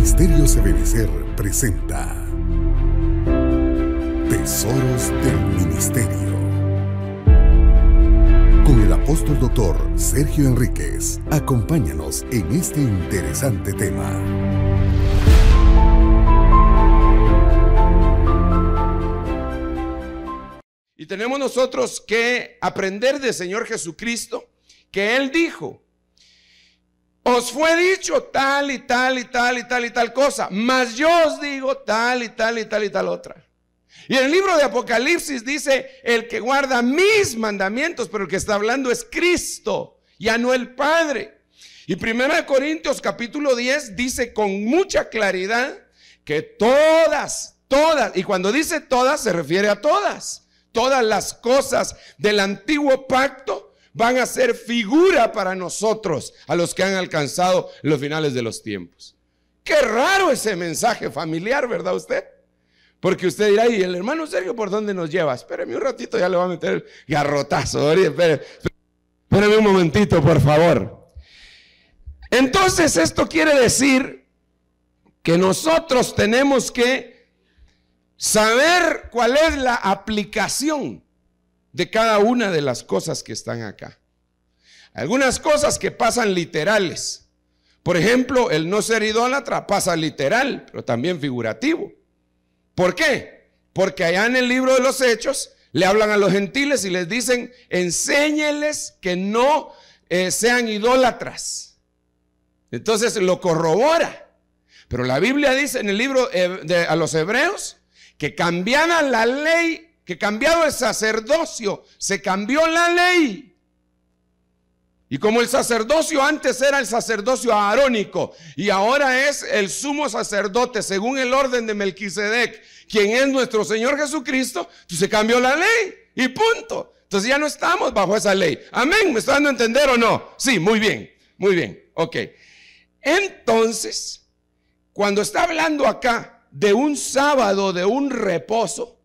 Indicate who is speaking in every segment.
Speaker 1: Ministerio Ebenecer presenta Tesoros del Ministerio. Con el apóstol doctor Sergio Enríquez, acompáñanos en este interesante tema. Y tenemos nosotros que aprender del Señor Jesucristo que Él dijo, os fue dicho tal y tal y tal y tal y tal cosa, mas yo os digo tal y tal y tal y tal otra. Y en el libro de Apocalipsis dice, el que guarda mis mandamientos, pero el que está hablando es Cristo, ya no el Padre. Y 1 Corintios capítulo 10 dice con mucha claridad que todas, todas, y cuando dice todas se refiere a todas, todas las cosas del antiguo pacto van a ser figura para nosotros, a los que han alcanzado los finales de los tiempos. Qué raro ese mensaje familiar, ¿verdad usted? Porque usted dirá, y el hermano Sergio, ¿por dónde nos lleva? Espéreme un ratito, ya le va a meter el garrotazo. Espéreme, un momentito, por favor. Entonces, esto quiere decir que nosotros tenemos que saber cuál es la aplicación de cada una de las cosas que están acá. Algunas cosas que pasan literales. Por ejemplo, el no ser idólatra pasa literal, pero también figurativo. ¿Por qué? Porque allá en el libro de los Hechos le hablan a los gentiles y les dicen, enséñeles que no eh, sean idólatras. Entonces lo corrobora. Pero la Biblia dice en el libro eh, de, a los hebreos que cambiada la ley que cambiado el sacerdocio, se cambió la ley. Y como el sacerdocio antes era el sacerdocio aarónico y ahora es el sumo sacerdote según el orden de Melquisedec, quien es nuestro Señor Jesucristo, pues se cambió la ley y punto. Entonces ya no estamos bajo esa ley. Amén, ¿me está dando a entender o no? Sí, muy bien, muy bien, ok. Entonces, cuando está hablando acá de un sábado, de un reposo,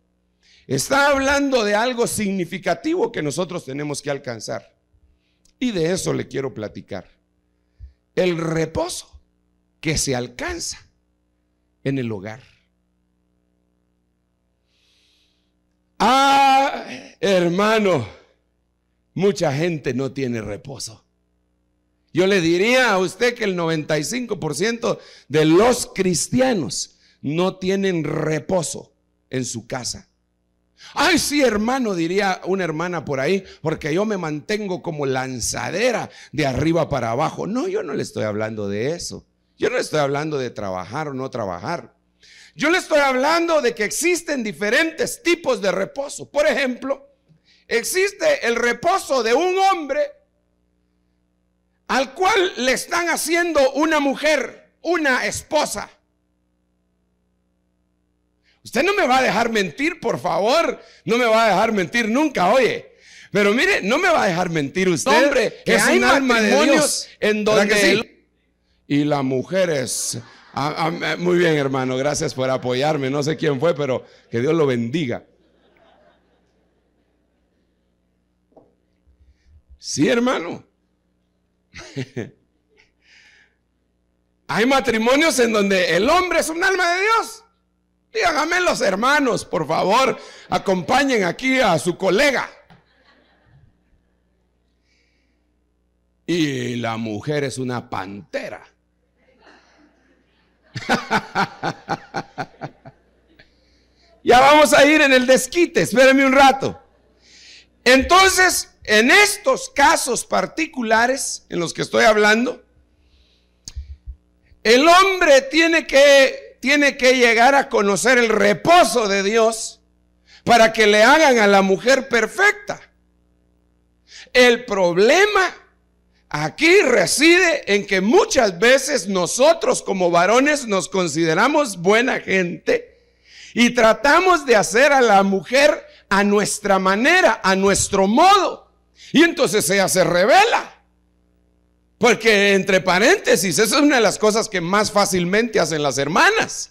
Speaker 1: Está hablando de algo significativo que nosotros tenemos que alcanzar. Y de eso le quiero platicar. El reposo que se alcanza en el hogar. Ah, hermano, mucha gente no tiene reposo. Yo le diría a usted que el 95% de los cristianos no tienen reposo en su casa. Ay, sí, hermano, diría una hermana por ahí, porque yo me mantengo como lanzadera de arriba para abajo. No, yo no le estoy hablando de eso. Yo no le estoy hablando de trabajar o no trabajar. Yo le estoy hablando de que existen diferentes tipos de reposo. Por ejemplo, existe el reposo de un hombre al cual le están haciendo una mujer, una esposa. Usted no me va a dejar mentir, por favor. No me va a dejar mentir nunca, oye. Pero mire, no me va a dejar mentir usted. hombre, que es hay un matrimonios en donde. Y la mujer es. muy bien, hermano, gracias por apoyarme. No sé quién fue, pero que Dios lo bendiga. Sí, hermano. hay matrimonios en donde el hombre es un alma de Dios Díganme los hermanos, por favor, acompañen aquí a su colega. Y la mujer es una pantera. ya vamos a ir en el desquite, espérenme un rato. Entonces, en estos casos particulares en los que estoy hablando, el hombre tiene que tiene que llegar a conocer el reposo de Dios para que le hagan a la mujer perfecta. El problema aquí reside en que muchas veces nosotros como varones nos consideramos buena gente y tratamos de hacer a la mujer a nuestra manera, a nuestro modo. Y entonces ella se revela. Porque entre paréntesis, esa es una de las cosas que más fácilmente hacen las hermanas.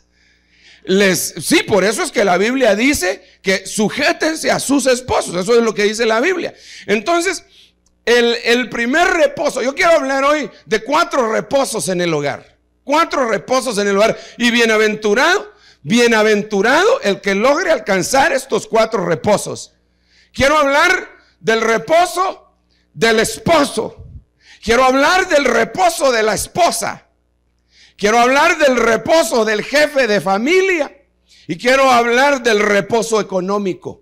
Speaker 1: Les, sí, por eso es que la Biblia dice que sujetense a sus esposos. Eso es lo que dice la Biblia. Entonces, el, el primer reposo, yo quiero hablar hoy de cuatro reposos en el hogar. Cuatro reposos en el hogar. Y bienaventurado, bienaventurado el que logre alcanzar estos cuatro reposos. Quiero hablar del reposo del esposo Quiero hablar del reposo de la esposa. Quiero hablar del reposo del jefe de familia. Y quiero hablar del reposo económico.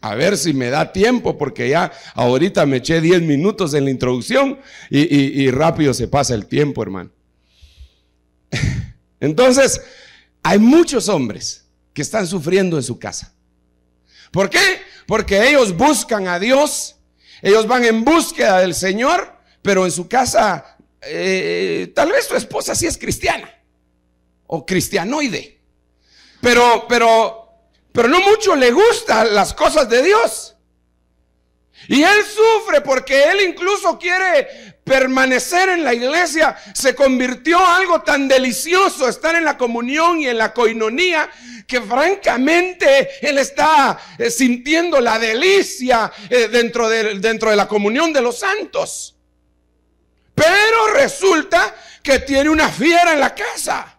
Speaker 1: A ver si me da tiempo, porque ya ahorita me eché 10 minutos en la introducción y, y rápido se pasa el tiempo, hermano. Entonces, hay muchos hombres que están sufriendo en su casa. ¿Por qué? Porque ellos buscan a Dios, ellos van en búsqueda del Señor, pero en su casa eh, tal vez su esposa sí es cristiana o cristianoide, pero, pero, pero no mucho le gustan las cosas de Dios. Y él sufre porque él incluso quiere permanecer en la iglesia. Se convirtió algo tan delicioso estar en la comunión y en la coinonía que francamente él está eh, sintiendo la delicia eh, dentro, dentro de la comunión de los santos. Pero resulta que tiene una fiera en la casa.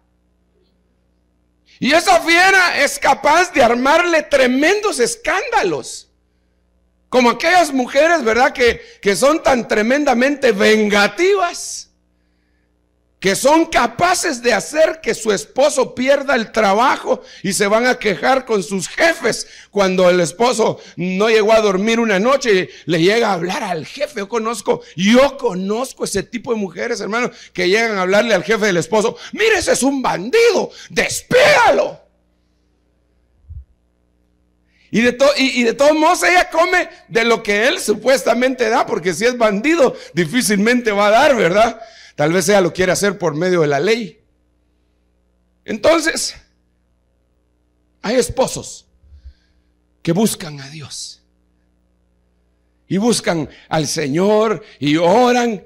Speaker 1: Y esa fiera es capaz de armarle tremendos escándalos. Como aquellas mujeres, ¿verdad? Que, que son tan tremendamente vengativas que son capaces de hacer que su esposo pierda el trabajo y se van a quejar con sus jefes. Cuando el esposo no llegó a dormir una noche, y le llega a hablar al jefe. Yo conozco, yo conozco ese tipo de mujeres, hermanos, que llegan a hablarle al jefe del esposo, mire, ese es un bandido, despídalo. Y de, todo y, y de todos modos ella come de lo que él supuestamente da, porque si es bandido, difícilmente va a dar, ¿verdad? Tal vez ella lo quiere hacer por medio de la ley. Entonces, hay esposos que buscan a Dios. Y buscan al Señor y oran.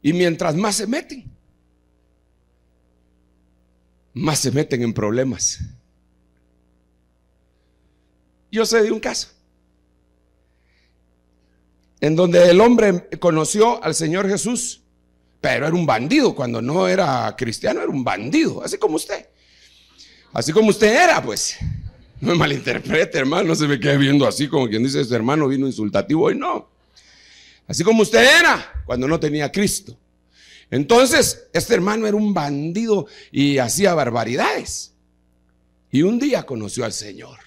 Speaker 1: Y mientras más se meten, más se meten en problemas. Yo sé de un caso en donde el hombre conoció al Señor Jesús pero era un bandido, cuando no era cristiano era un bandido, así como usted. Así como usted era, pues. No me malinterprete, hermano, no se me quede viendo así como quien dice, este hermano vino insultativo hoy, no. Así como usted era cuando no tenía Cristo. Entonces, este hermano era un bandido y hacía barbaridades. Y un día conoció al Señor.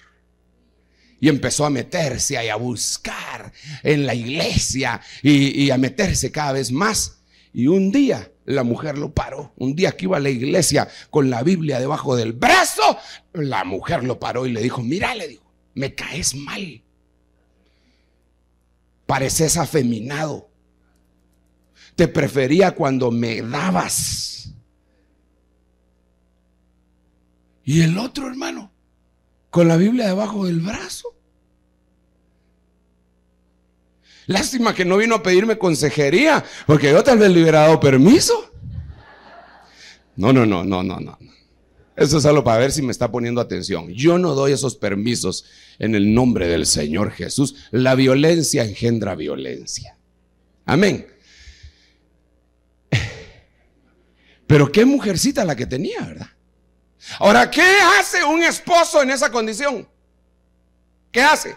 Speaker 1: Y empezó a meterse y a buscar en la iglesia y a meterse cada vez más. Y un día la mujer lo paró. Un día que iba a la iglesia con la Biblia debajo del brazo, la mujer lo paró y le dijo, mira, le dijo, me caes mal. Pareces afeminado. Te prefería cuando me dabas. Y el otro hermano, con la Biblia debajo del brazo. Lástima que no vino a pedirme consejería, porque yo tal vez le hubiera dado permiso. No, no, no, no, no, no. Eso es solo para ver si me está poniendo atención. Yo no doy esos permisos en el nombre del Señor Jesús. La violencia engendra violencia. Amén. Pero qué mujercita la que tenía, ¿verdad? Ahora, ¿qué hace un esposo en esa condición? ¿Qué hace?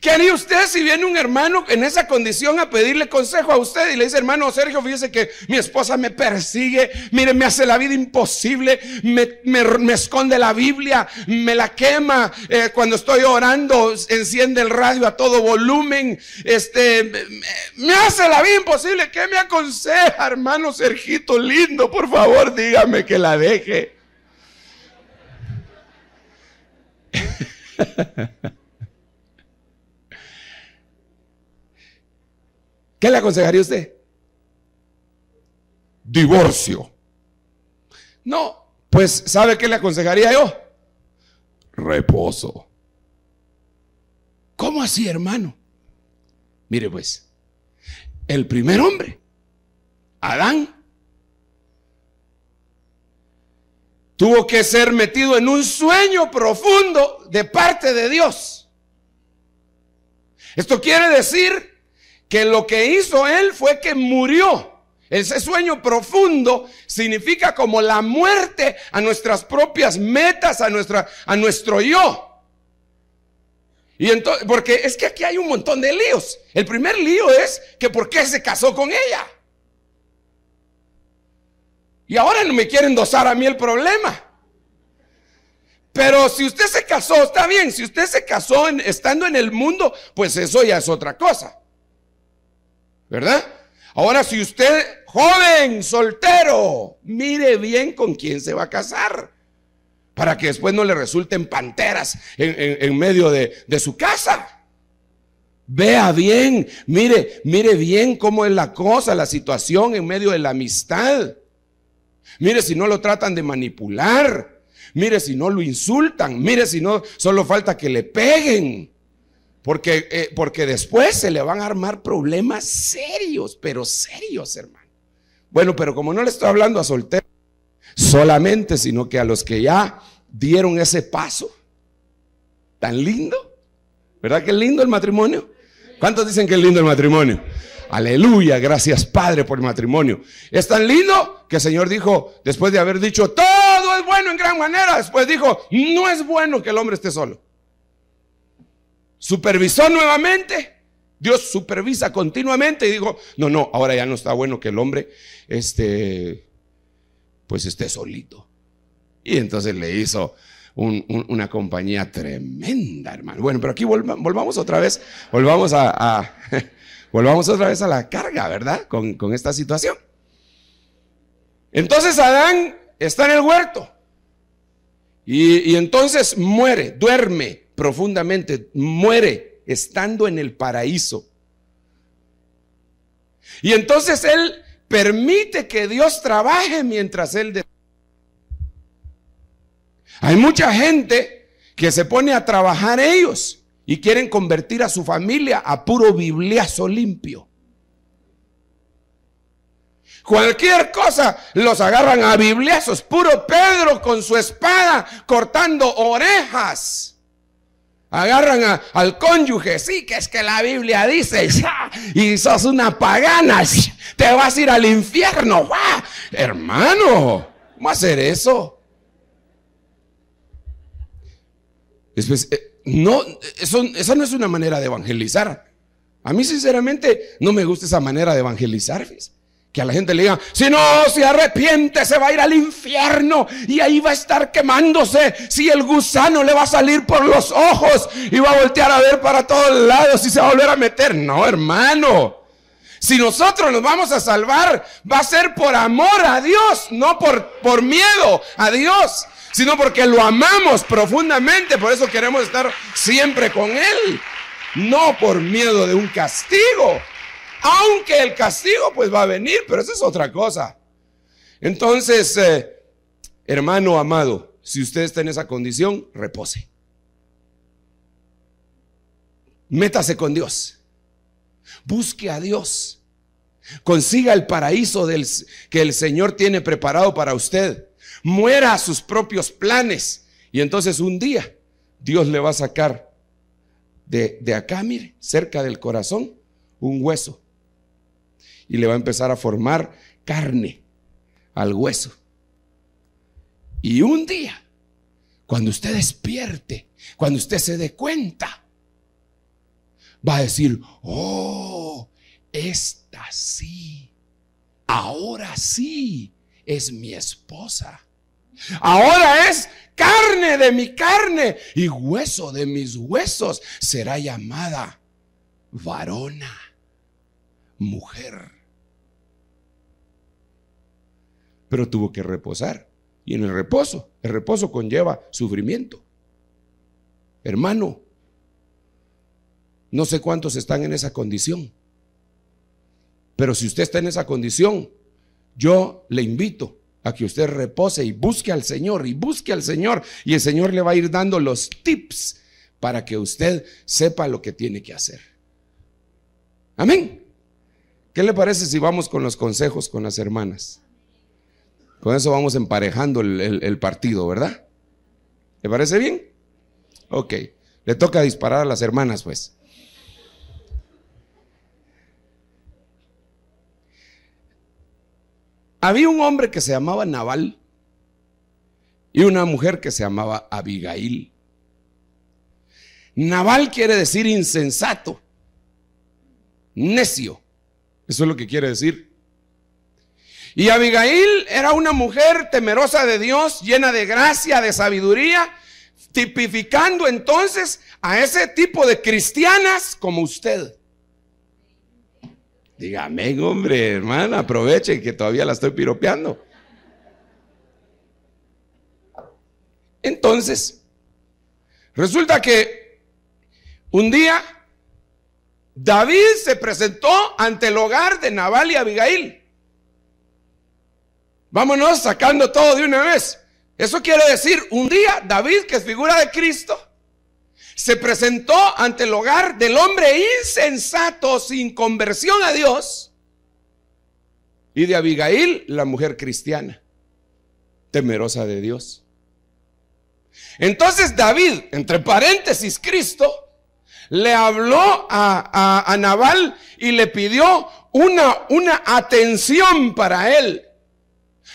Speaker 1: ¿Qué haría usted si viene un hermano en esa condición a pedirle consejo a usted y le dice, hermano Sergio, fíjese que mi esposa me persigue, mire, me hace la vida imposible, me, esconde la Biblia, me la quema, eh, cuando estoy orando enciende el radio a todo volumen, este, me, hace la vida imposible, ¿qué me aconseja, hermano Sergito lindo? Por favor, dígame que la deje. ¿Qué le aconsejaría usted? Divorcio. No, pues ¿sabe qué le aconsejaría yo? Reposo. ¿Cómo así, hermano? Mire pues, el primer hombre, Adán, tuvo que ser metido en un sueño profundo de parte de Dios. Esto quiere decir que lo que hizo él fue que murió. Ese sueño profundo significa como la muerte a nuestras propias metas, a, nuestra, a nuestro yo. Y entonces, porque es que aquí hay un montón de líos. El primer lío es que por qué se casó con ella. Y ahora no me quieren dosar a mí el problema. Pero si usted se casó, está bien. Si usted se casó estando en el mundo, pues eso ya es otra cosa. ¿verdad? Ahora, si usted, joven, soltero, mire bien con quién se va a casar, para que después no le resulten panteras en, medio de, de su casa. Vea bien, mire, mire bien cómo es la cosa, la situación en medio de la amistad. Mire si no lo tratan de manipular. Mire si no lo insultan. Mire si no, solo falta que le peguen. Porque, eh, porque después se le van a armar problemas serios, pero serios, hermano. Bueno, pero como no le estoy hablando a solteros solamente, sino que a los que ya dieron ese paso, tan lindo, ¿verdad que es lindo el matrimonio? ¿Cuántos dicen que es lindo el matrimonio? Aleluya, gracias Padre por el matrimonio. Es tan lindo que el Señor dijo, después de haber dicho, todo es bueno en gran manera, después dijo, no es bueno que el hombre esté solo supervisó nuevamente. Dios supervisa continuamente y dijo, no, no, ahora ya no está bueno que el hombre, este, pues esté solito. Y entonces le hizo una compañía tremenda, hermano. Bueno, pero aquí volvamos otra vez, volvamos a, volvamos otra vez a la carga, ¿verdad? Con, esta situación. Entonces Adán está en el huerto y entonces muere, duerme, profundamente, muere estando en el paraíso. Y entonces Él permite que Dios trabaje mientras Él... Hay mucha gente que se pone a trabajar ellos y quieren convertir a su familia a puro bibliazo limpio. Cualquier cosa los agarran a bibliazos. Puro Pedro con su espada cortando orejas. Agarran al cónyuge, sí, que es que la Biblia dice, y sos una pagana, te vas a ir al infierno, hermano, ¿cómo hacer eso? Eh, no, eso, esa no es una manera de evangelizar. A mí sinceramente no me gusta esa manera de evangelizar. Que a la gente le diga, si no si arrepiente, se va a ir al infierno y ahí va a estar quemándose. Si el gusano le va a salir por los ojos y va a voltear a ver para todos lados y se va a volver a meter. No, hermano. Si nosotros nos vamos a salvar, va a ser por amor a Dios, no por, por miedo a Dios, sino porque lo amamos profundamente. Por eso queremos estar siempre con Él, no por miedo de un castigo. Aunque el castigo pues va a venir, pero eso es otra cosa. Entonces, eh, hermano amado, si usted está en esa condición, repose. Métase con Dios. Busque a Dios. Consiga el paraíso que el Señor tiene preparado para usted. Muera a sus propios planes. Y entonces un día Dios le va a sacar de, de acá, mire, cerca del corazón, un hueso y le va a empezar a formar carne al hueso. Y un día, cuando usted despierte, cuando usted se dé cuenta, va a decir, oh, esta sí, ahora sí es mi esposa. Ahora es carne de mi carne y hueso de mis huesos. Será llamada varona, mujer. pero tuvo que reposar. Y en el reposo, el reposo conlleva sufrimiento. Hermano, no sé cuántos están en esa condición, pero si usted está en esa condición, yo le invito a que usted repose y busque al Señor y busque al Señor y el Señor le va a ir dando los tips para que usted sepa lo que tiene que hacer. Amén. ¿Qué le parece si vamos con los consejos con las hermanas? Con eso vamos emparejando el, partido, ¿verdad? ¿Le parece bien? Ok. Le toca disparar a las hermanas, pues. Había un hombre que se llamaba Naval y una mujer que se llamaba Abigail. Naval quiere decir insensato, necio. Eso es lo que quiere decir. Y Abigail era una mujer temerosa de Dios, llena de gracia, de sabiduría, tipificando entonces a ese tipo de cristianas como usted. Dígame, hombre, hermana, aproveche que todavía la estoy piropeando. Entonces, resulta que un día David se presentó ante el hogar de Nabal y Abigail. Vámonos sacando todo de una vez. Eso quiere decir, un día David, que es figura de Cristo, se presentó ante el hogar del hombre insensato sin conversión a Dios y de Abigail, la mujer cristiana, temerosa de Dios. Entonces David, entre paréntesis, Cristo, le habló a, a, Nabal y le pidió una, una atención para él.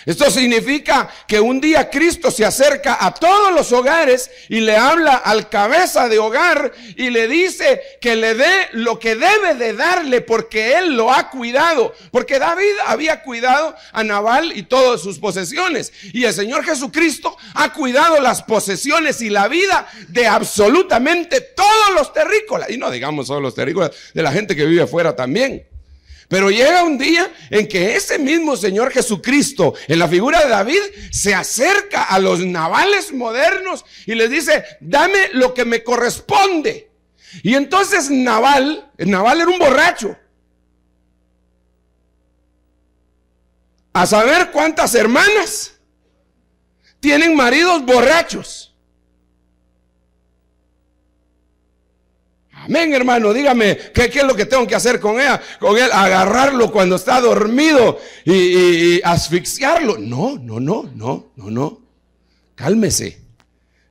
Speaker 1: Esto significa que un día Cristo se acerca a todos los hogares y le habla al cabeza de hogar y le dice que le dé lo que debe de darle porque él lo ha cuidado. Porque David había cuidado a Nabal y todas sus posesiones. Y el Señor Jesucristo ha cuidado las posesiones y la vida de absolutamente todos los terrícolas. Y no digamos solo los terrícolas, de la gente que vive afuera también. Pero llega un día en que ese mismo Señor Jesucristo, en la figura de David, se acerca a los navales modernos y les dice, dame lo que me corresponde. Y entonces Naval, Naval era un borracho. A saber cuántas hermanas tienen maridos borrachos. Amén, hermano. Dígame ¿qué, es lo que tengo que hacer con ella, con él, agarrarlo cuando está dormido y, y asfixiarlo. No, no, no, no, no, no. Cálmese.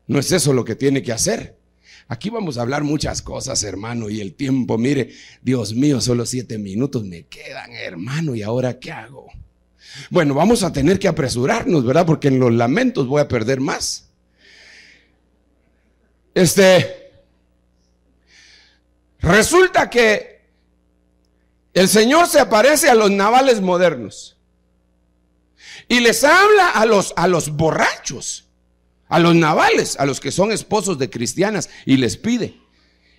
Speaker 1: No es eso lo que tiene que hacer. Aquí vamos a hablar muchas cosas, hermano, y el tiempo, mire, Dios mío, solo siete minutos me quedan, hermano, ¿y ahora qué hago? Bueno, vamos a tener que apresurarnos, ¿verdad? Porque en los lamentos voy a perder más. Este, Resulta que el Señor se aparece a los navales modernos y les habla a los, a los borrachos, a los navales, a los que son esposos de cristianas y les pide.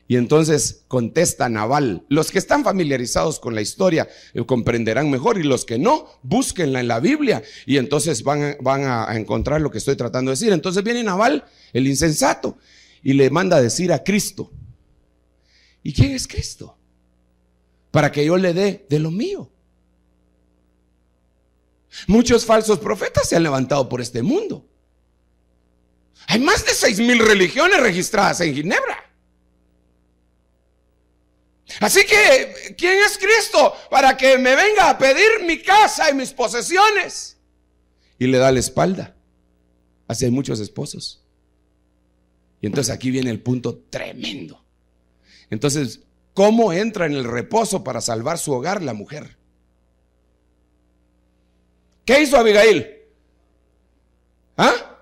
Speaker 1: Y entonces contesta Naval. Los que están familiarizados con la historia eh, comprenderán mejor y los que no, búsquenla en la Biblia y entonces van, van a encontrar lo que estoy tratando de decir. Entonces viene Naval, el insensato, y le manda a decir a Cristo, ¿Y quién es Cristo? Para que yo le dé de lo mío. Muchos falsos profetas se han levantado por este mundo. Hay más de seis mil religiones registradas en Ginebra. Así que, ¿quién es Cristo para que me venga a pedir mi casa y mis posesiones? Y le da la espalda. Así muchos esposos. Y entonces aquí viene el punto tremendo. Entonces, ¿cómo entra en el reposo para salvar su hogar la mujer? ¿Qué hizo Abigail? ¿Ah?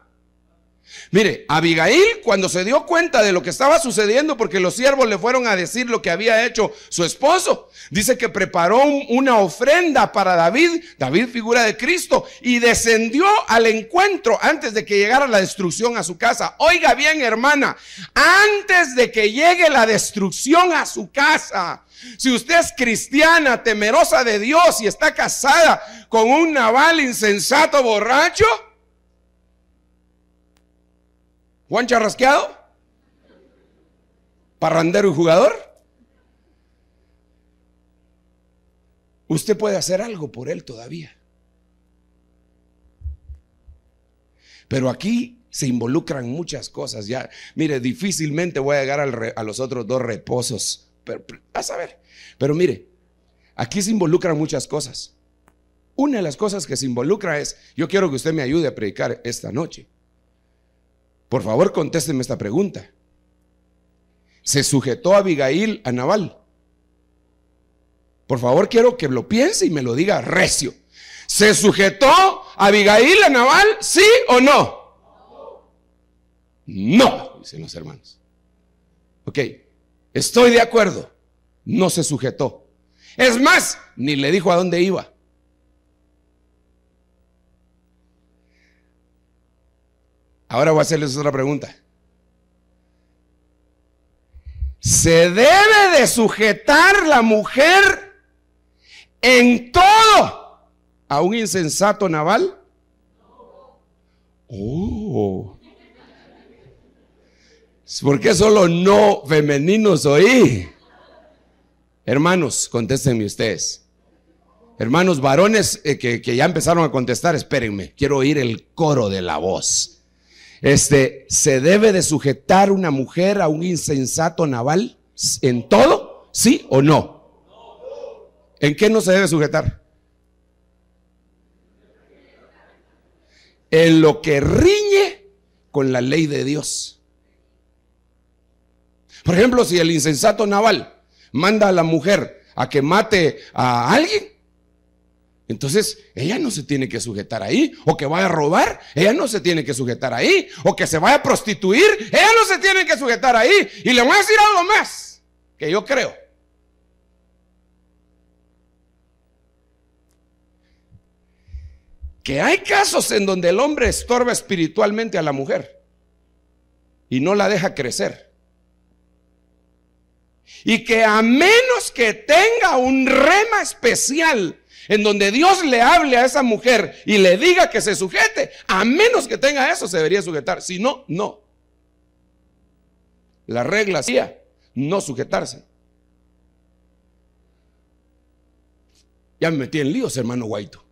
Speaker 1: Mire, Abigail cuando se dio cuenta de lo que estaba sucediendo, porque los siervos le fueron a decir lo que había hecho su esposo, dice que preparó una ofrenda para David, David figura de Cristo, y descendió al encuentro antes de que llegara la destrucción a su casa. Oiga bien, hermana, antes de que llegue la destrucción a su casa, si usted es cristiana, temerosa de Dios y está casada con un naval insensato borracho, Juan Charrasqueado, parrandero y jugador. Usted puede hacer algo por él todavía. Pero aquí se involucran muchas cosas. Ya, mire, difícilmente voy a llegar a los otros dos reposos. Pero, a saber. Pero mire, aquí se involucran muchas cosas. Una de las cosas que se involucra es, yo quiero que usted me ayude a predicar esta noche. Por favor, contésteme esta pregunta. ¿Se sujetó a Abigail a Naval? Por favor, quiero que lo piense y me lo diga recio. ¿Se sujetó a Abigail a Naval? ¿Sí o no? No, dicen los hermanos. Ok, estoy de acuerdo. No se sujetó. Es más, ni le dijo a dónde iba. Ahora voy a hacerles otra pregunta. Se debe de sujetar la mujer en todo a un insensato naval. Oh. ¿Por qué solo no femeninos oí? Hermanos, contéstenme ustedes. Hermanos varones eh, que, que ya empezaron a contestar, espérenme, quiero oír el coro de la voz. Este, ¿se debe de sujetar una mujer a un insensato naval en todo? ¿Sí o no? ¿En qué no se debe sujetar? En lo que riñe con la ley de Dios. Por ejemplo, si el insensato naval manda a la mujer a que mate a alguien, entonces, ella no se tiene que sujetar ahí, o que vaya a robar, ella no se tiene que sujetar ahí, o que se vaya a prostituir, ella no se tiene que sujetar ahí. Y le voy a decir algo más, que yo creo. Que hay casos en donde el hombre estorba espiritualmente a la mujer y no la deja crecer. Y que a menos que tenga un rema especial, en donde Dios le hable a esa mujer y le diga que se sujete, a menos que tenga eso, se debería sujetar. Si no, no. La regla hacía no sujetarse. Ya me metí en líos, hermano Guaito.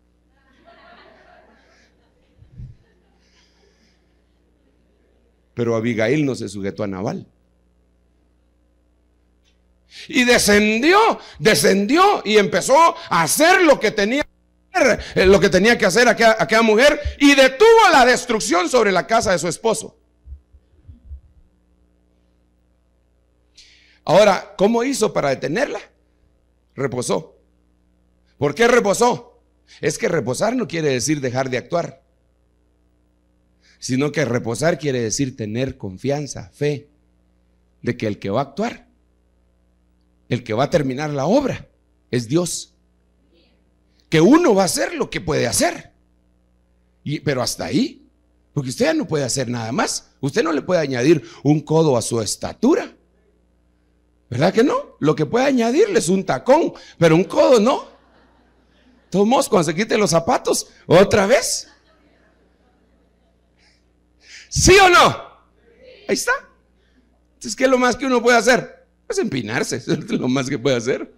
Speaker 1: Pero Abigail no se sujetó a Naval. Y descendió, descendió y empezó a hacer lo que tenía eh, lo que tenía que hacer a aquella mujer y detuvo la destrucción sobre la casa de su esposo. Ahora, ¿cómo hizo para detenerla? Reposó. ¿Por qué reposó? Es que reposar no quiere decir dejar de actuar, sino que reposar quiere decir tener confianza, fe, de que el que va a actuar el que va a terminar la obra es Dios. Que uno va a hacer lo que puede hacer. pero hasta ahí, porque usted ya no puede hacer nada más. Usted no le puede añadir un codo a su estatura. ¿Verdad que no? Lo que puede añadirle es un tacón, pero un codo no. Tomos, cuando se quite los zapatos, otra vez. ¿Sí o no? Ahí está. Entonces, que es lo más que uno puede hacer? Pues empinarse, es lo más que puede hacer.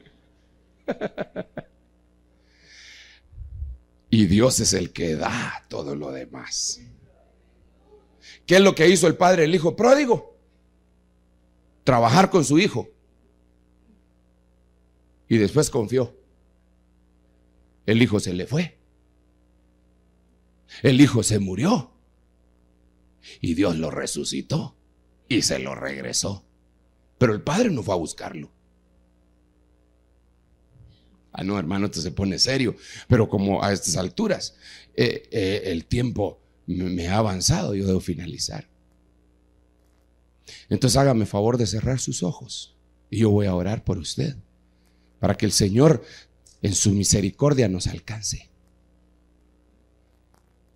Speaker 1: y Dios es el que da todo lo demás. ¿Qué es lo que hizo el padre el hijo pródigo? Trabajar con su hijo. Y después confió. El hijo se le fue. El hijo se murió. Y Dios lo resucitó y se lo regresó. Pero el padre no fue a buscarlo. Ah, no, hermano, esto se pone serio. Pero como a estas alturas, eh, eh, el tiempo me ha avanzado, yo debo finalizar. Entonces hágame favor de cerrar sus ojos y yo voy a orar por usted, para que el Señor en su misericordia nos alcance.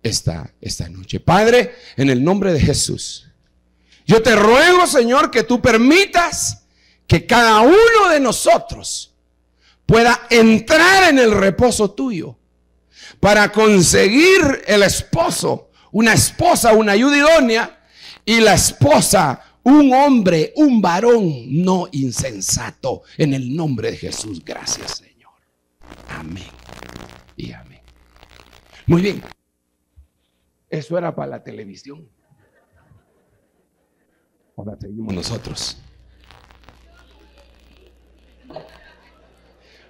Speaker 1: Esta, esta noche. Padre, en el nombre de Jesús. Yo te ruego, Señor, que tú permitas que cada uno de nosotros pueda entrar en el reposo tuyo para conseguir el esposo, una esposa, una ayuda idónea, y la esposa, un hombre, un varón no insensato. En el nombre de Jesús, gracias Señor. Amén. Y amén. Muy bien. Eso era para la televisión. Ahora seguimos nosotros?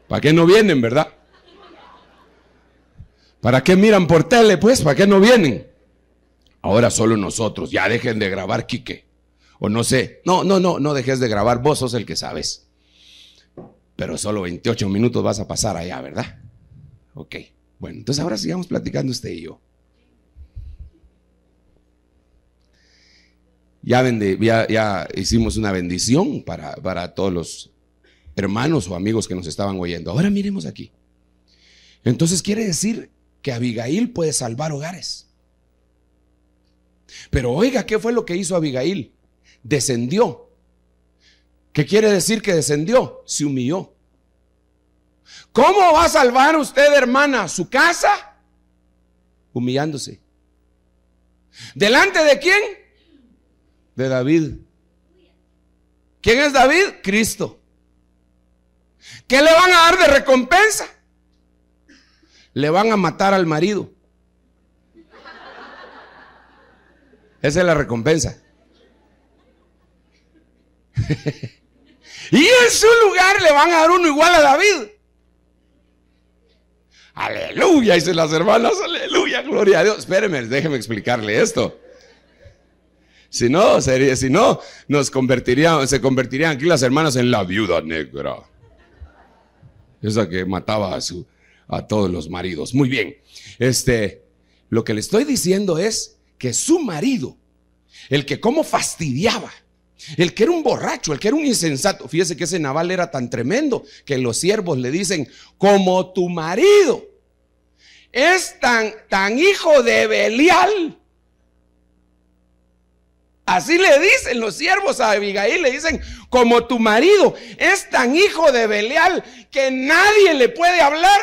Speaker 1: ¿Para qué no vienen, verdad? ¿Para qué miran por tele, pues? ¿Para qué no vienen? Ahora solo nosotros. Ya dejen de grabar, Quique. O no sé. No, no, no, no dejes de grabar. Vos sos el que sabes. Pero solo 28 minutos vas a pasar allá, ¿verdad? Ok. Bueno, entonces ahora sigamos platicando usted y yo. Ya, hicimos una bendición para, para todos los hermanos o amigos que nos estaban oyendo. Ahora miremos aquí. Entonces quiere decir que Abigail puede salvar hogares. Pero oiga, ¿qué fue lo que hizo Abigail? Descendió. ¿Qué quiere decir que descendió? Se humilló. ¿Cómo va a salvar usted, hermana, su casa? Humillándose. ¿Delante de quién? de David. ¿Quién es David? Cristo. ¿Qué le van a dar de recompensa? Le van a matar al marido. Esa es la recompensa. y en su lugar le van a dar uno igual a David. Aleluya, dicen las hermanas, aleluya, gloria a Dios. Espérenme, déjenme explicarle esto. Si no, sería, si no, nos convertirían, se convertirían aquí las hermanas en la viuda negra. Esa que mataba a, su, a todos los maridos. Muy bien. Este, lo que le estoy diciendo es que su marido, el que como fastidiaba, el que era un borracho, el que era un insensato. Fíjese que ese naval era tan tremendo que los siervos le dicen, como tu marido es tan, tan hijo de Belial Así le dicen los siervos a Abigail, le dicen, como tu marido es tan hijo de Belial que nadie le puede hablar.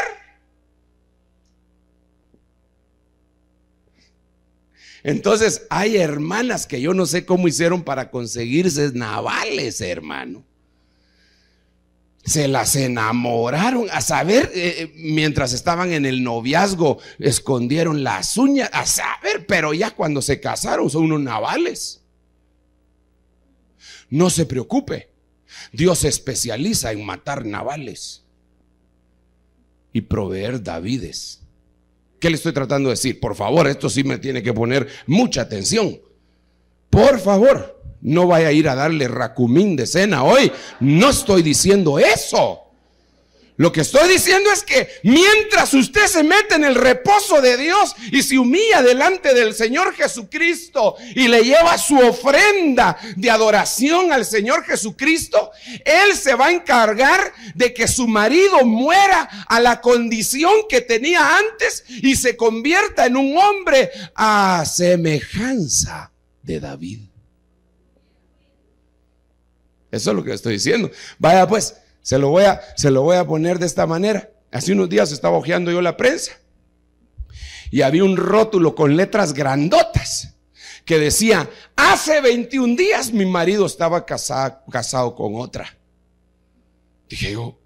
Speaker 1: Entonces hay hermanas que yo no sé cómo hicieron para conseguirse navales, hermano. Se las enamoraron. A saber, eh, eh, mientras estaban en el noviazgo, escondieron las uñas. A saber, pero ya cuando se casaron son unos navales. No se preocupe. Dios se especializa en matar navales y proveer Davides. ¿Qué le estoy tratando de decir? Por favor, esto sí me tiene que poner mucha atención. Por favor, no vaya a ir a darle racumín de cena hoy. No estoy diciendo eso. Lo que estoy diciendo es que mientras usted se mete en el reposo de Dios y se humilla delante del Señor Jesucristo y le lleva su ofrenda de adoración al Señor Jesucristo, Él se va a encargar de que su marido muera a la condición que tenía antes y se convierta en un hombre a semejanza de David. Eso es lo que estoy diciendo. Vaya pues. Se lo voy a, se lo voy a poner de esta manera. Hace unos días estaba hojeando yo la prensa y había un rótulo con letras grandotas que decía, hace 21 días mi marido estaba casado, casado con otra. Dije yo,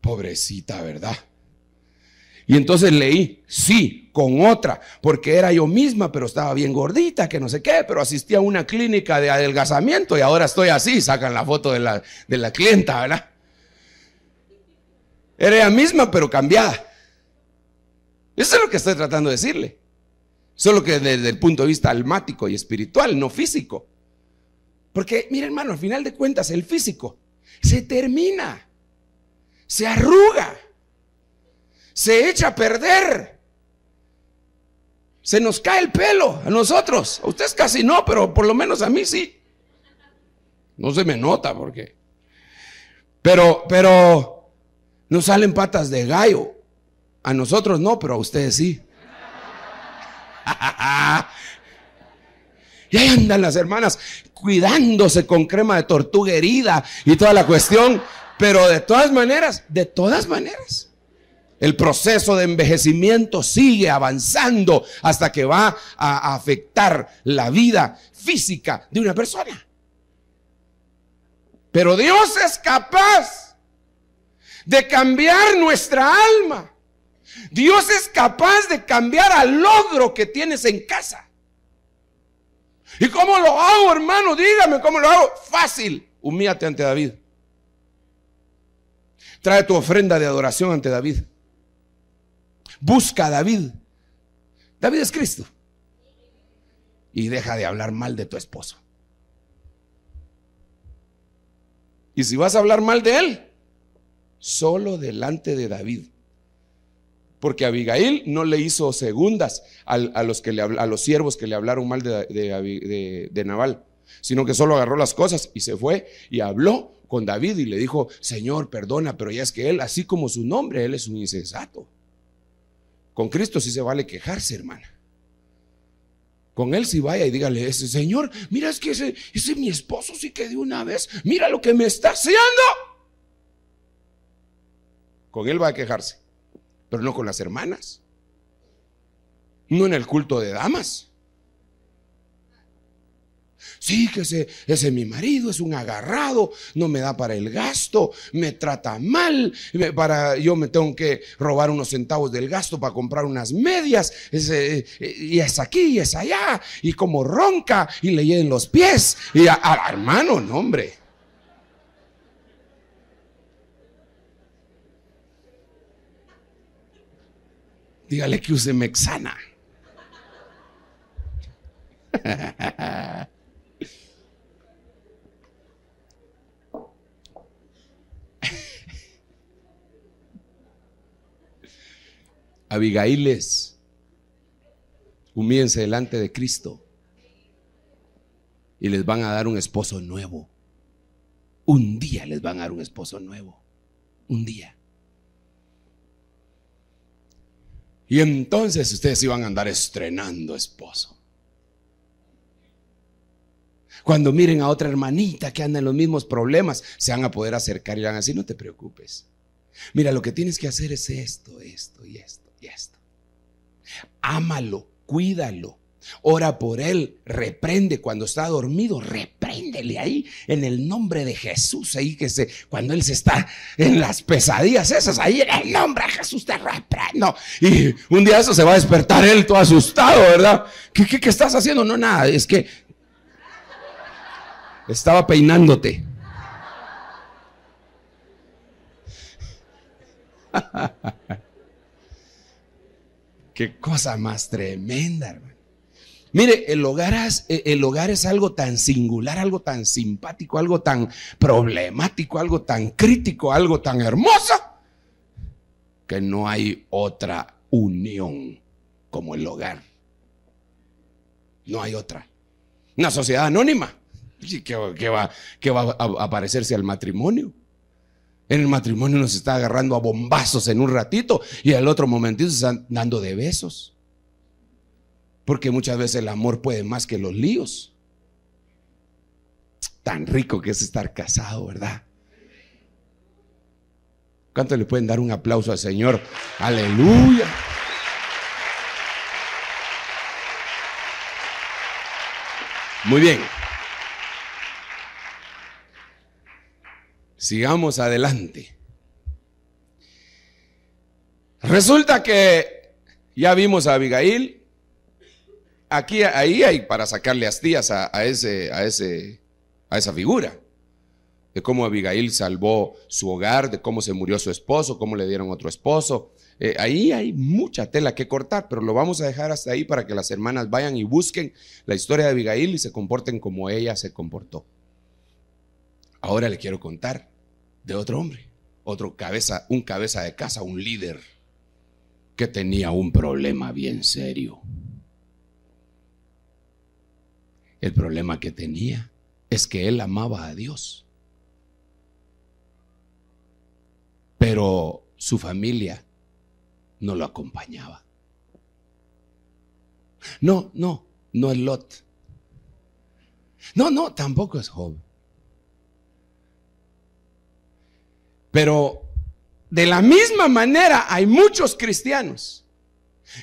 Speaker 1: pobrecita, ¿verdad? Y entonces leí, sí, con otra, porque era yo misma, pero estaba bien gordita, que no sé qué, pero asistía a una clínica de adelgazamiento y ahora estoy así, sacan la foto de la, de la clienta, ¿verdad? Era ella misma, pero cambiada. Eso es lo que estoy tratando de decirle. Solo que desde el punto de vista almático y espiritual, no físico. Porque, mira hermano, al final de cuentas, el físico se termina, se arruga, se echa a perder. Se nos cae el pelo a nosotros. A ustedes casi no, pero por lo menos a mí sí. No se me nota porque. Pero, pero no salen patas de gallo. A nosotros no, pero a ustedes sí. y ahí andan las hermanas cuidándose con crema de tortuga herida y toda la cuestión. Pero de todas maneras, de todas maneras, el proceso de envejecimiento sigue avanzando hasta que va a afectar la vida física de una persona. Pero Dios es capaz de cambiar nuestra alma. Dios es capaz de cambiar al logro que tienes en casa. ¿Y cómo lo hago, hermano? Dígame, ¿cómo lo hago? Fácil. Humíate ante David. Trae tu ofrenda de adoración ante David. Busca a David. David es Cristo. Y deja de hablar mal de tu esposo. Y si vas a hablar mal de él, solo delante de David. Porque Abigail no le hizo segundas a, los, que le, a los siervos que le hablaron mal de, de, Nabal, sino que solo agarró las cosas y se fue y habló con David y le dijo, Señor, perdona, pero ya es que él, así como su nombre, él es un insensato. Con Cristo sí se vale quejarse, hermana. Con él sí vaya y dígale, Señor, mira, es que ese, ese mi esposo sí que de una vez, mira lo que me está haciendo. Con él va a quejarse, pero no con las hermanas. No en el culto de damas. Sí, que ese, ese, mi marido, es un agarrado, no me da para el gasto, me trata mal, para, yo me tengo que robar unos centavos del gasto para comprar unas medias, eh, eh, y es aquí, y es allá, y como ronca, y le lleven los pies, y hermano, no hombre. Dígale que use mexana. Abigailes, humíense delante de Cristo y les van a dar un esposo nuevo. Un día les van a dar un esposo nuevo. Un día. Y entonces ustedes iban a andar estrenando esposo. Cuando miren a otra hermanita que anda en los mismos problemas, se van a poder acercar y van a decir, no te preocupes. Mira, lo que tienes que hacer es esto, esto y esto y esto. Ámalo, cuídalo, Ora por él, reprende cuando está dormido, repréndele ahí en el nombre de Jesús, ahí que se, cuando él se está en las pesadillas esas, ahí en el nombre de Jesús te no, Y un día eso se va a despertar él todo asustado, ¿verdad? ¿Qué, qué, qué estás haciendo? No, nada, es que estaba peinándote. Qué cosa más tremenda, hermano. Mire, eh, el hogar, es, algo tan singular, algo tan simpático, algo tan problemático, algo tan crítico, algo tan hermoso, que no hay otra unión como el hogar. No hay otra. Una sociedad anónima. que va, va a parecerse al matrimonio? En el matrimonio nos está agarrando a bombazos en un ratito y al otro momentito se están dando de besos. Porque muchas veces el amor puede más que los líos. Tan rico que es estar casado, ¿verdad? ¿Cuánto le pueden dar un aplauso al Señor? Aleluya. Muy bien. Sigamos adelante. Resulta que ya vimos a Abigail, Aquí, ahí hay para sacarle astillas a, ese, a, ese, a esa figura. De cómo Abigail salvó su hogar, de cómo se murió su esposo, cómo le dieron otro esposo. Eh, ahí hay mucha tela que cortar, pero lo vamos a dejar hasta ahí para que las hermanas vayan y busquen la historia de Abigail y se comporten como ella se comportó. Ahora le quiero contar de otro hombre, otro cabeza, un cabeza de casa, un líder que tenía un problema bien serio. El problema que tenía es que él amaba a Dios. Pero su familia no lo acompañaba. No, no, no es Lot. No, no, tampoco es Job. Pero de la misma manera hay muchos cristianos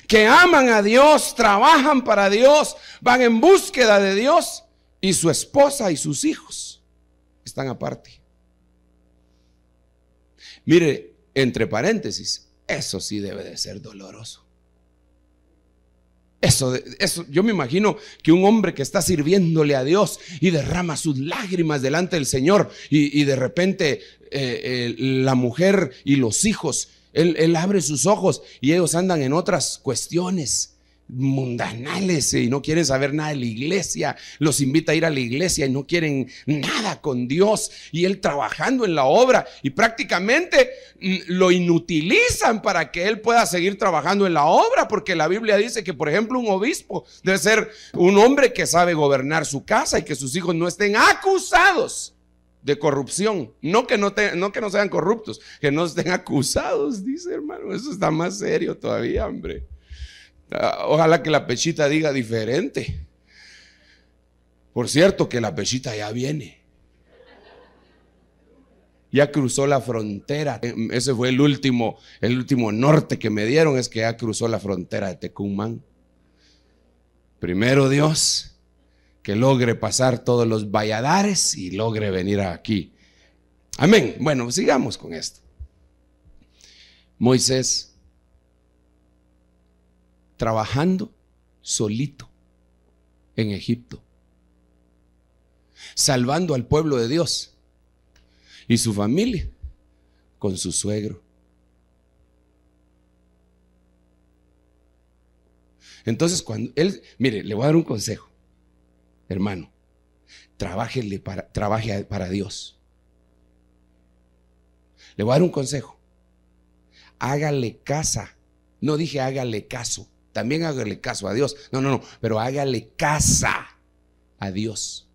Speaker 1: que aman a Dios, trabajan para Dios, van en búsqueda de Dios y su esposa y sus hijos están aparte. Mire, entre paréntesis, eso sí debe de ser doloroso. Eso, eso, yo me imagino que un hombre que está sirviéndole a Dios y derrama sus lágrimas delante del Señor y, de repente eh, eh, la mujer y los hijos él, abre sus ojos y ellos andan en otras cuestiones mundanales y no quieren saber nada de la iglesia. Los invita a ir a la iglesia y no quieren nada con Dios. Y Él trabajando en la obra y prácticamente mm, lo inutilizan para que Él pueda seguir trabajando en la obra, porque la Biblia dice que, por ejemplo, un obispo debe ser un hombre que sabe gobernar su casa y que sus hijos no estén acusados de corrupción. No que no, no que no sean corruptos, que no estén acusados, dice hermano. Eso está más serio todavía, hombre. Ah, ojalá que la pechita diga diferente. Por cierto, que la pechita ya viene. Ya cruzó la frontera. Ese fue el último, el último norte que me dieron, es que ya cruzó la frontera de Tecumán. Primero Dios que logre pasar todos los valladares y logre venir aquí. Amén. Bueno, sigamos con esto. Moisés trabajando solito en Egipto, salvando al pueblo de Dios y su familia con su suegro. Entonces, cuando él, mire, le voy a dar un consejo hermano, trabaje para, trabaje para Dios. Le voy a dar un consejo. Hágale casa. No dije hágale caso. También hágale caso a Dios. No, no, no. Pero hágale casa a Dios.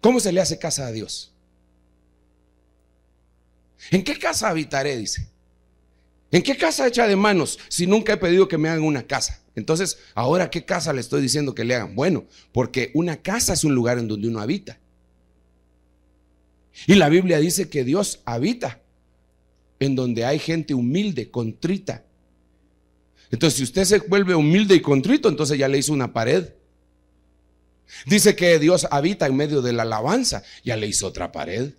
Speaker 1: ¿Cómo se le hace casa a Dios? ¿En qué casa habitaré? Dice. ¿En qué casa hecha de manos si nunca he pedido que me hagan una casa? Entonces, ahora, ¿qué casa le estoy diciendo que le hagan? Bueno, porque una casa es un lugar en donde uno habita. Y la Biblia dice que Dios habita en donde hay gente humilde, contrita. Entonces, si usted se vuelve humilde y contrito, entonces ya le hizo una pared. Dice que Dios habita en medio de la alabanza, ya le hizo otra pared.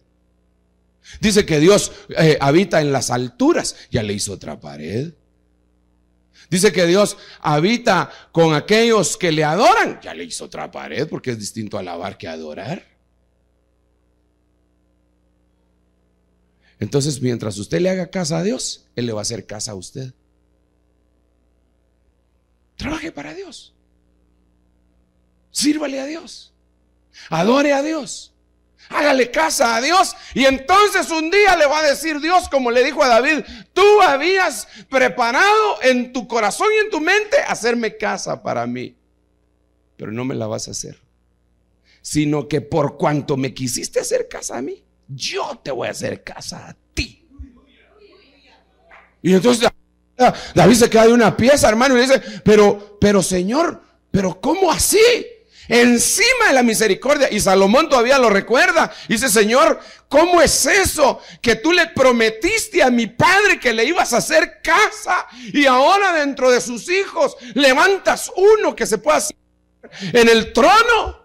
Speaker 1: Dice que Dios eh, habita en las alturas, ya le hizo otra pared. Dice que Dios habita con aquellos que le adoran, ya le hizo otra pared, porque es distinto alabar que adorar. Entonces, mientras usted le haga casa a Dios, Él le va a hacer casa a usted. Trabaje para Dios. Sírvale a Dios. Adore a Dios. Hágale casa a Dios y entonces un día le va a decir Dios, como le dijo a David, tú habías preparado en tu corazón y en tu mente hacerme casa para mí, pero no me la vas a hacer, sino que por cuanto me quisiste hacer casa a mí, yo te voy a hacer casa a ti. Y entonces David se queda de una pieza, hermano, y dice, pero, pero Señor, pero ¿cómo así? encima de la misericordia. Y Salomón todavía lo recuerda. Dice, Señor, ¿cómo es eso que tú le prometiste a mi padre que le ibas a hacer casa y ahora dentro de sus hijos levantas uno que se pueda hacer en el trono?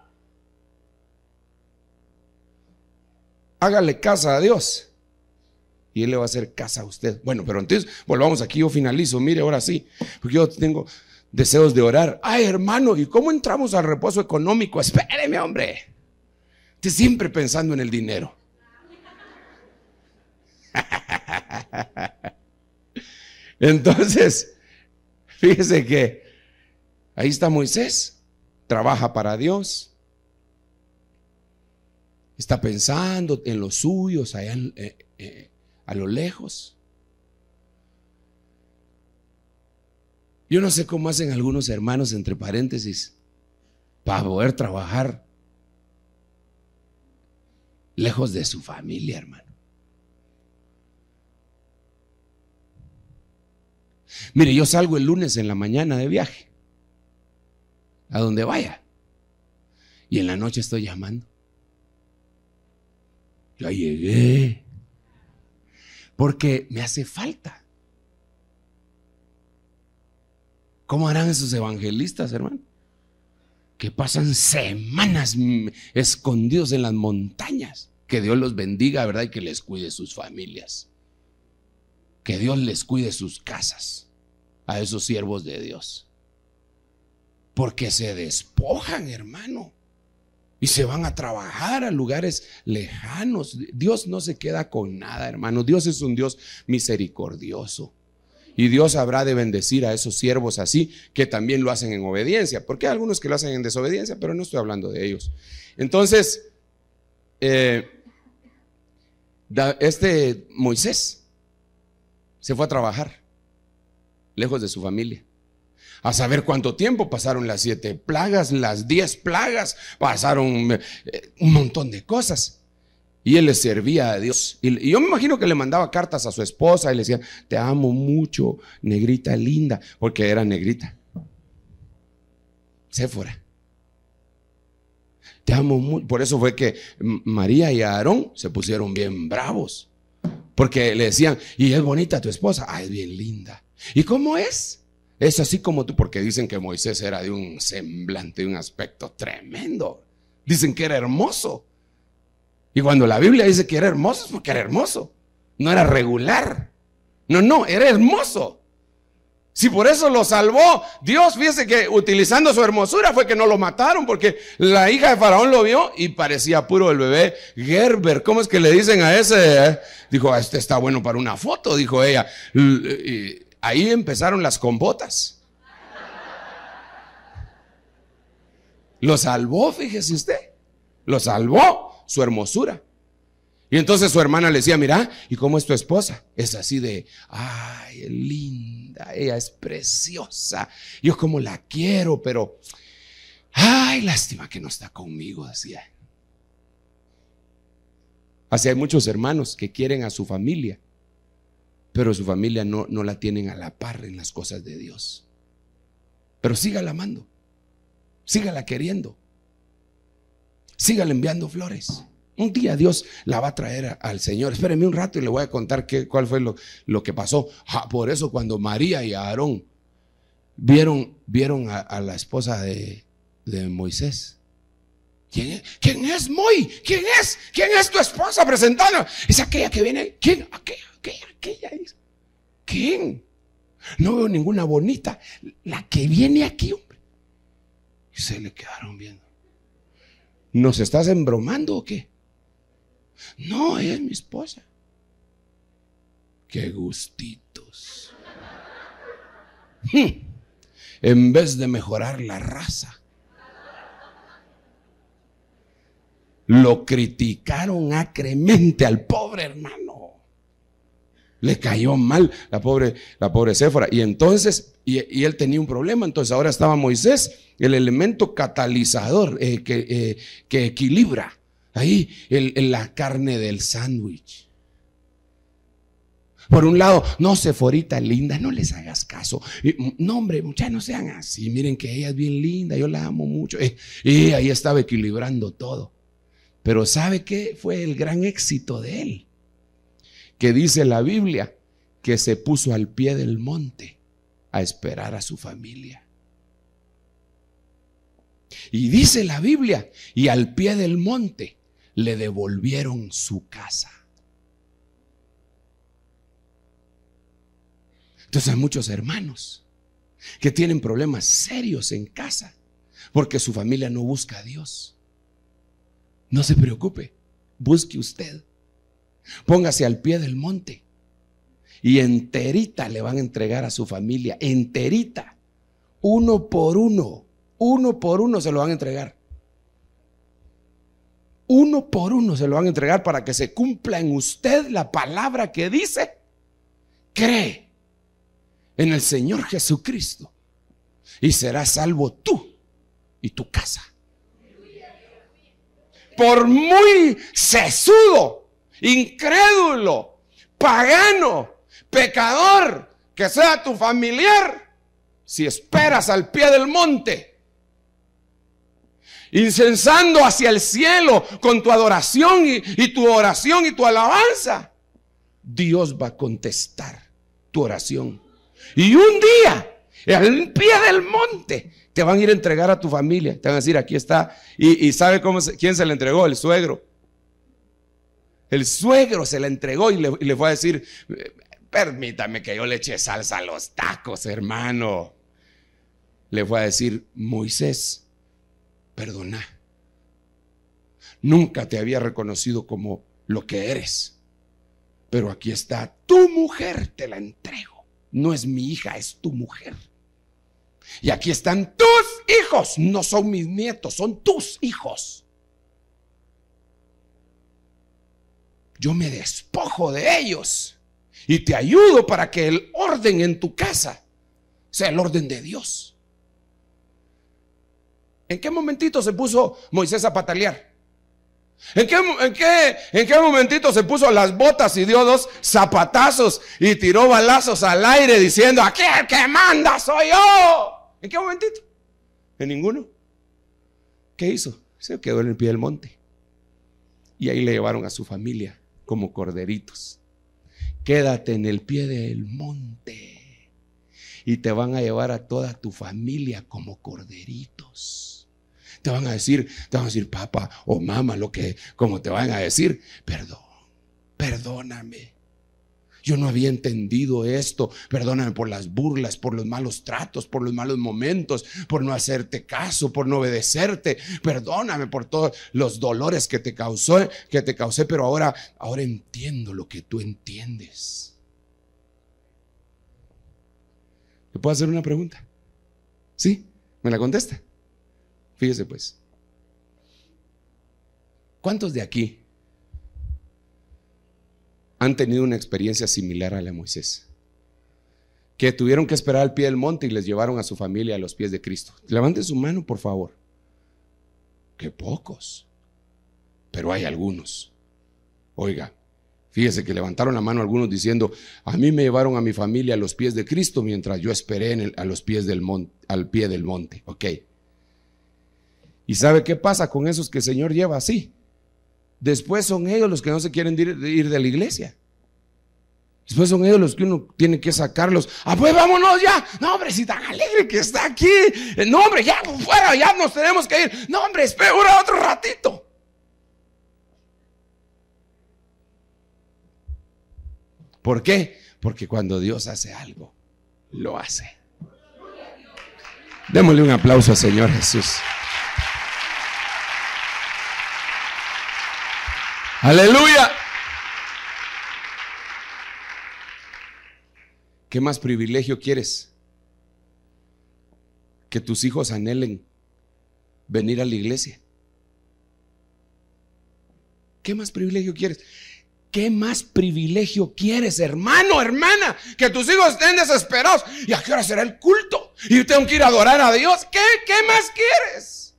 Speaker 1: Hágale casa a Dios. Y Él le va a hacer casa a usted. Bueno, pero entonces volvamos aquí, yo finalizo. Mire, ahora sí. Porque yo tengo, deseos de orar. Ay, hermano, ¿y cómo entramos al reposo económico? Espéreme, hombre. Estoy siempre pensando en el dinero. Entonces, fíjese que ahí está Moisés, trabaja para Dios, está pensando en los suyos allá eh, eh, a lo lejos. Yo no sé cómo hacen algunos hermanos, entre paréntesis, para poder trabajar lejos de su familia, hermano. Mire, yo salgo el lunes en la mañana de viaje, a donde vaya, y en la noche estoy llamando. Ya llegué, porque me hace falta. ¿Cómo harán esos evangelistas, hermano? Que pasan semanas escondidos en las montañas. Que Dios los bendiga, ¿verdad? Y que les cuide sus familias. Que Dios les cuide sus casas a esos siervos de Dios. Porque se despojan, hermano. Y se van a trabajar a lugares lejanos. Dios no se queda con nada, hermano. Dios es un Dios misericordioso. Y Dios habrá de bendecir a esos siervos así, que también lo hacen en obediencia, porque hay algunos que lo hacen en desobediencia, pero no estoy hablando de ellos. Entonces, eh, este Moisés se fue a trabajar, lejos de su familia. A saber cuánto tiempo pasaron las siete plagas, las diez plagas, pasaron eh, un montón de cosas. Y él le servía a Dios. Y, yo me imagino que le mandaba cartas a su esposa y le decía, te amo mucho, negrita linda, porque era negrita. Séfora. Te amo mucho. Por eso fue que María y Aarón se pusieron bien bravos. Porque le decían, y es bonita tu esposa. Ah, es bien linda. ¿Y cómo es? Es así como tú, porque dicen que Moisés era de un semblante, de un aspecto tremendo. Dicen que era hermoso. Y cuando la Biblia dice que era hermoso, es porque era hermoso. No era regular. No, no, era hermoso. Si por eso lo salvó, Dios, fíjese que utilizando su hermosura fue que no lo mataron, porque la hija de Faraón lo vio y parecía puro el bebé Gerber. ¿Cómo es que le dicen a ese? Eh? Dijo, ah, este está bueno para una foto, dijo ella. ahí empezaron las combotas. Lo salvó, fíjese usted. Lo salvó su hermosura. Y entonces su hermana le decía, mira, ¿y cómo es tu esposa? Es así de, ay, linda, ella es preciosa, yo como la quiero, pero, ay, lástima que no está conmigo, así Así hay muchos hermanos que quieren a su familia, pero su familia no, la tienen a la par en las cosas de Dios. Pero sígala amando, sígala queriendo, Sígale enviando flores. Un día Dios la va a traer al Señor. Espéreme un rato y le voy a contar qué, cuál fue lo, que pasó. por eso cuando María y Aarón vieron, vieron a, la esposa de, Moisés. ¿Quién es? ¿Quién es Moy? ¿Quién es? ¿Quién es tu esposa? Presentada. Es aquella que viene. ¿Quién? Aquella, aquella, ¿Quién? No veo ninguna bonita. La que viene aquí, hombre. Y se le quedaron viendo. ¿Nos estás embromando o qué? No, ella es mi esposa. Qué gustitos. Hmm. En vez de mejorar la raza, lo criticaron acremente al pobre hermano. Le cayó mal la pobre, la pobre Y entonces, y, él tenía un problema, entonces ahora estaba Moisés, el elemento catalizador eh, que, eh, que, equilibra ahí la carne del sándwich. Por un lado, no, Seforita linda, no les hagas caso. Mm, no, hombre, muchachos, no sean así. Miren que ella es bien linda, yo la amo mucho. Eh, y ahí estaba equilibrando todo. Pero ¿sabe qué fue el gran éxito de él? que dice la Biblia que se puso al pie del monte a esperar a su familia. Y dice la Biblia, y al pie del monte le devolvieron su casa. Entonces hay muchos hermanos que tienen problemas serios en casa porque su familia no busca a Dios. No se preocupe, busque usted. Póngase al pie del monte y enterita le van a entregar a su familia, enterita, uno por uno, uno por uno se lo van a entregar. Uno por uno se lo van a entregar para que se cumpla en usted la palabra que dice, cree en el Señor Jesucristo y serás salvo tú y tu casa. Por muy sesudo incrédulo, pagano, pecador, que sea tu familiar, si esperas al pie del monte, incensando hacia el cielo con tu adoración y, tu oración y tu alabanza, Dios va a contestar tu oración. Y un día, al pie del monte, te van a ir a entregar a tu familia. Te van a decir, aquí está. ¿Y, sabe cómo quién se le entregó? El suegro. El suegro se la entregó y le, fue a decir, permítame que yo le eche salsa a los tacos, hermano. Le fue a decir, Moisés, perdona. Nunca te había reconocido como lo que eres. Pero aquí está, tu mujer te la entrego. No es mi hija, es tu mujer. Y aquí están tus hijos, no son mis nietos, son tus hijos. yo me despojo de ellos y te ayudo para que el orden en tu casa sea el orden de Dios. ¿En qué momentito se puso Moisés a patalear? ¿En qué, momentito se puso las botas y dio dos zapatazos y tiró balazos al aire diciendo, aquí el que manda soy yo? ¿En qué momentito? En ninguno. ¿Qué hizo? Se quedó en el pie del monte. Y ahí le llevaron a su familia como corderitos. Quédate en el pie del monte y te van a llevar a toda tu familia como corderitos. Te van a decir, te van a decir, papá o mamá, lo que, como te van a decir, perdón, perdóname. Yo no había entendido esto. Perdóname por las burlas, por los malos tratos, por los malos momentos, por no hacerte caso, por no obedecerte. Perdóname por todos los dolores que te causó, que te causé, pero ahora ahora entiendo lo que tú entiendes. Te puedo hacer una pregunta? ¿Sí? ¿Me la contesta? Fíjese pues. ¿Cuántos de aquí han tenido una experiencia similar a la de Moisés, que tuvieron que esperar al pie del monte y les llevaron a su familia a los pies de Cristo. Levanten su mano, por favor. Qué pocos, pero hay algunos. Oiga, Fíjese que levantaron la mano algunos diciendo, a mí me llevaron a mi familia a los pies de Cristo mientras yo esperé a los pies del monte, al pie del monte. Ok. ¿Y sabe qué pasa con esos que el Señor lleva así? Después son ellos los que no se quieren ir de la iglesia. Después son ellos los que uno tiene que sacarlos. Ah, pues vámonos ya. No, hombre, si tan alegre que está aquí. Eh, no, hombre, ya fuera, ya nos tenemos que ir. No, hombre, espera otro ratito. ¿Por qué? Porque cuando Dios hace algo, lo hace. Démosle un aplauso al Señor Jesús. Aleluya. ¿Qué más privilegio quieres? Que tus hijos anhelen venir a la iglesia. ¿Qué más privilegio quieres? ¿Qué más privilegio quieres, hermano, hermana? Que tus hijos estén desesperados. ¿Y a qué hora será el culto? Y tengo que ir a adorar a Dios. ¿Qué, qué más quieres?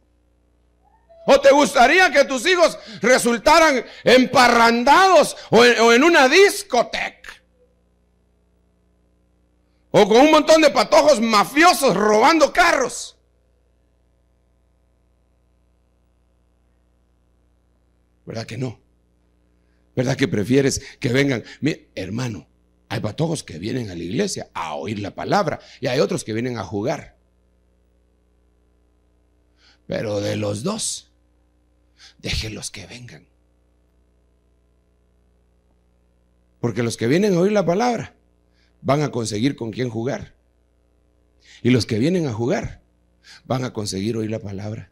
Speaker 1: ¿O te gustaría que tus hijos resultaran emparrandados o en, una discoteca? O con un montón de patojos mafiosos robando carros. ¿Verdad que no? ¿Verdad que prefieres que vengan? Mira, hermano, hay patojos que vienen a la iglesia a oír la palabra y hay otros que vienen a jugar. Pero de los dos, los que vengan. Porque los que vienen a oír la palabra van a conseguir con quién jugar. Y los que vienen a jugar van a conseguir oír la palabra.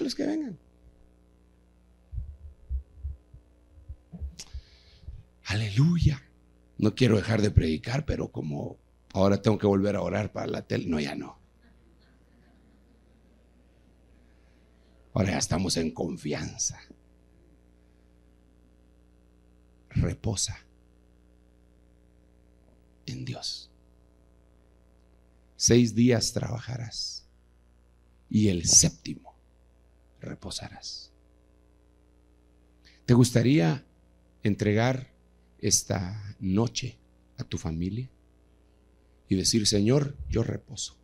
Speaker 1: los que vengan. Aleluya. No quiero dejar de predicar, pero como ahora tengo que volver a orar para la tele, no, ya no. Ahora ya estamos en confianza. Reposa en Dios. Seis días trabajarás y el séptimo reposarás. ¿Te gustaría entregar esta noche a tu familia y decir, Señor, yo reposo?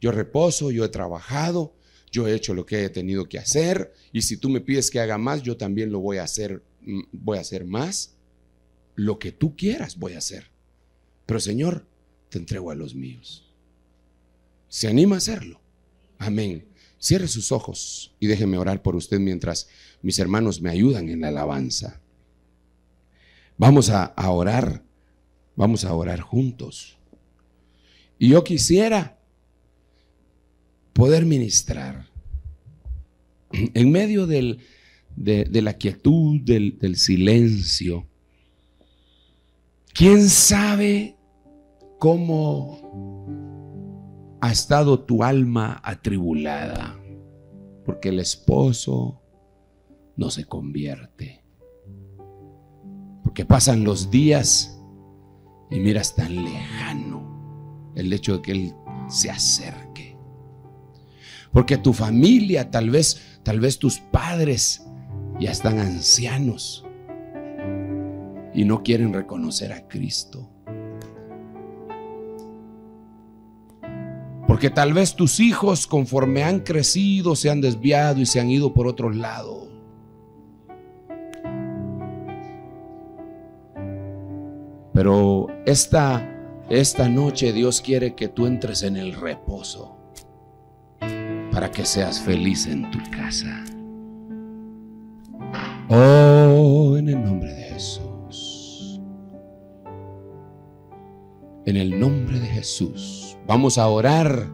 Speaker 1: Yo reposo, yo he trabajado, yo he hecho lo que he tenido que hacer y si tú me pides que haga más, yo también lo voy a hacer, mm, voy a hacer más. Lo que tú quieras voy a hacer. Pero Señor, te entrego a los míos. ¿Se anima a hacerlo? Amén. Cierre sus ojos y déjeme orar por usted mientras mis hermanos me ayudan en la alabanza. Vamos a, a orar, vamos a orar juntos. Y yo quisiera poder ministrar. En medio de, la quietud, del, del silencio, ¿quién sabe cómo ha estado tu alma atribulada? Porque el esposo no se convierte. Porque pasan los días y miras tan lejano el hecho de que él se acerque porque tu familia, tal vez, tal vez tus padres ya están ancianos y no quieren reconocer a Cristo. Porque tal vez tus hijos, conforme han crecido, se han desviado y se han ido por otro lado. Pero esta, esta noche Dios quiere que tú entres en el reposo para que seas feliz en tu casa. Oh, en el nombre de Jesús. En el nombre de Jesús. Vamos a orar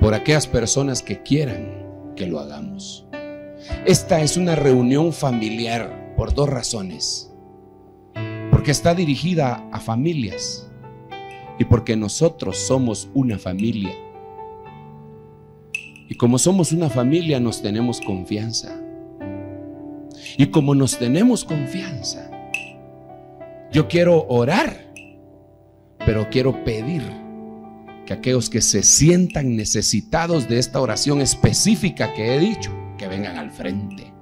Speaker 1: por aquellas personas que quieran que lo hagamos. Esta es una reunión familiar por dos razones. Porque está dirigida a familias y porque nosotros somos una familia y como somos una familia nos tenemos confianza. Y como nos tenemos confianza, yo quiero orar, pero quiero pedir que aquellos que se sientan necesitados de esta oración específica que he dicho, que vengan al frente.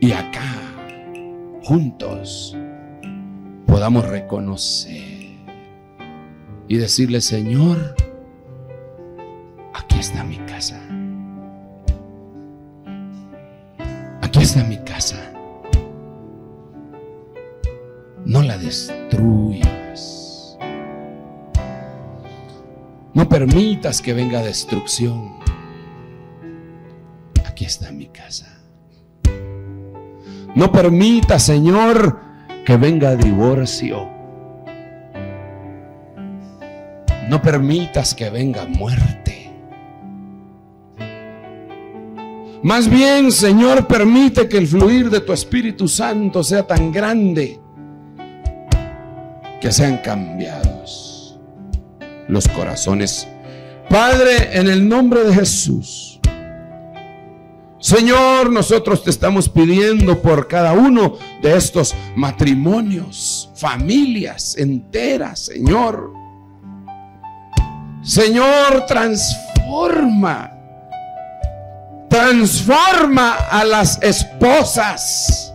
Speaker 1: Y acá, juntos, podamos reconocer y decirle, Señor, aquí está mi casa. Aquí está mi casa. No la destruyas. No permitas que venga destrucción. Aquí está mi casa. No permita, Señor, que venga divorcio No permitas que venga muerte. Más bien, Señor, permite que el fluir de tu Espíritu Santo sea tan grande que sean cambiados los corazones. Padre, en el nombre de Jesús. Señor, nosotros te estamos pidiendo por cada uno de estos matrimonios, familias enteras, Señor. Señor, transforma. Transforma a las esposas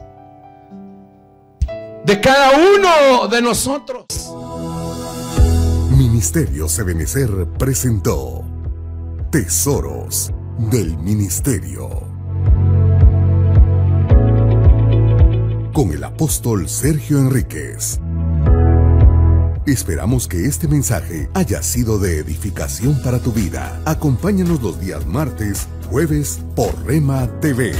Speaker 1: de cada uno de nosotros. Ministerio Sebenecer presentó Tesoros del Ministerio. Con el apóstol Sergio Enríquez. Esperamos que este mensaje haya sido de edificación para tu vida. Acompáñanos los días martes, jueves por Rema TV.